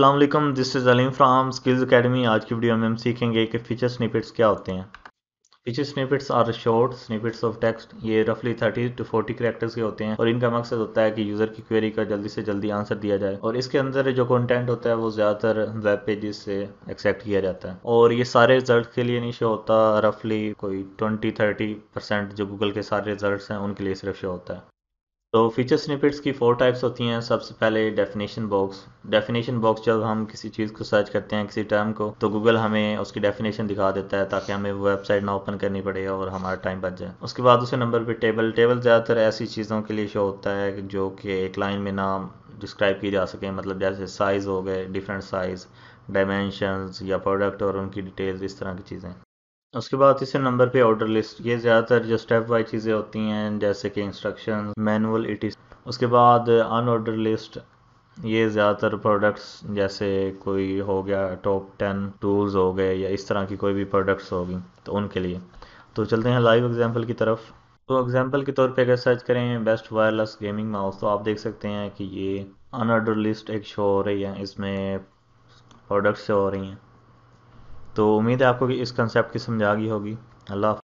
अल्लाम this is Aleem from skills academy आज की वीडियो में हम सीखेंगे कि फीचर स्निपेट्स क्या होते हैं feature snippets are short snippets of text ये रफली 30 टू 40 करेक्टर्स के होते हैं और इनका मकसद होता है कि यूज़र की क्वेरी का जल्दी से जल्दी आंसर दिया जाए और इसके अंदर जो कंटेंट होता है वो ज़्यादातर वेब पेजेस से एक्सेप्ट किया जाता है और ये सारे रिजल्ट के लिए नहीं शो होता रफली कोई ट्वेंटी थर्टी परसेंट जो गूगल के सारे रिजल्ट हैं उनके लिए सिर्फ शो होता है तो फीचर स्निपेट्स की फोर टाइप्स होती हैं सबसे पहले डेफिनेशन बॉक्स डेफिनेशन बॉक्स जब हम किसी चीज़ को सर्च करते हैं किसी टर्म को तो गूगल हमें उसकी डेफिनेशन दिखा देता है ताकि हमें वेबसाइट ना ओपन करनी पड़े और हमारा टाइम बच जाए उसके बाद उसे नंबर पर टेबल टेबल ज़्यादातर ऐसी चीज़ों के लिए शो होता है जो कि एक लाइन में नाम डिस्क्राइब की जा सके मतलब जैसे साइज़ हो गए डिफरेंट साइज़ डायमेंशन या प्रोडक्ट और उनकी डिटेल्स इस तरह की चीज़ें उसके बाद इसे नंबर पे ऑर्डर लिस्ट ये ज़्यादातर जो स्टेप वाइज चीज़ें होती हैं जैसे कि इंस्ट्रक्शन मैनुअल इट उसके बाद अन ऑर्डर लिस्ट ये ज़्यादातर प्रोडक्ट्स जैसे कोई हो गया टॉप टेन टूल्स हो गए या इस तरह की कोई भी प्रोडक्ट्स होगी तो उनके लिए तो चलते हैं लाइव एग्जाम्पल की तरफ तो एग्जाम्पल के तौर पे अगर सर्च करें बेस्ट वायरलेस गेमिंग माउस तो आप देख सकते हैं कि ये अनऑर्डर लिस्ट एक शो हो रही है इसमें प्रोडक्ट्स शो हो रही हैं तो उम्मीद है आपको इस कंसेप्ट की समझ आ गई होगी अल्लाह